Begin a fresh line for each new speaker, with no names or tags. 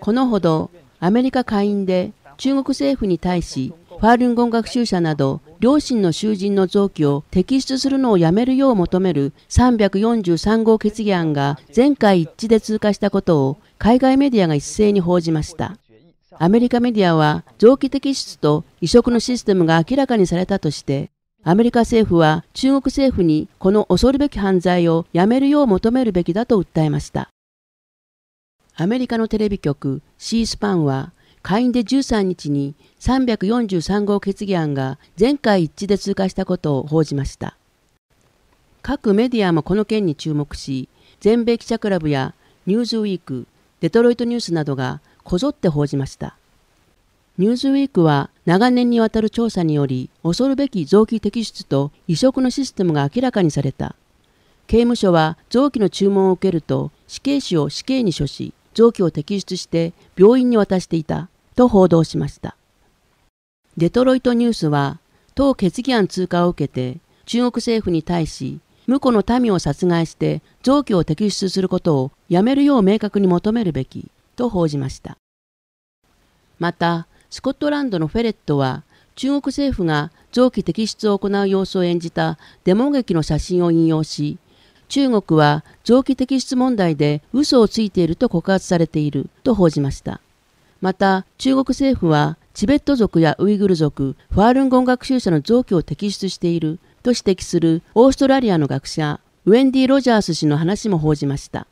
このほどアメリカ下院で中国政府に対しファールンゴン学習者など両親の囚人の臓器を摘出するのをやめるよう求める343号決議案が全会一致で通過したことを海外メディアが一斉に報じました。アメリカメディアは臓器摘出と移植のシステムが明らかにされたとして、アメリカ政府は中国政府にこの恐るべき犯罪をやめるよう求めるべきだと訴えました。アメリカのテレビ局 C スパンは下院で13日に343号決議案が全会一致で通過したことを報じました各メディアもこの件に注目し全米記者クラブやニューズウィークデトロイトニュースなどがこぞって報じましたニューズウィークは長年にわたる調査により恐るべき臓器摘出と移植のシステムが明らかにされた刑務所は臓器の注文を受けると死刑囚を死刑に処し臓器を摘出して病院に渡していたと報道しました。デトロイトニュースは、党決議案通過を受けて中国政府に対し、無婿の民を殺害して臓器を摘出することをやめるよう明確に求めるべきと報じました。また、スコットランドのフェレットは、中国政府が臓器摘出を行う様子を演じたデモ劇の写真を引用し、中国は臓器摘出問題で嘘をついていると告発されていると報じました。また、中国政府はチベット族やウイグル族、ファールンゴン学習者の臓器を摘出していると指摘するオーストラリアの学者、ウェンディ・ロジャース氏の話も報じました。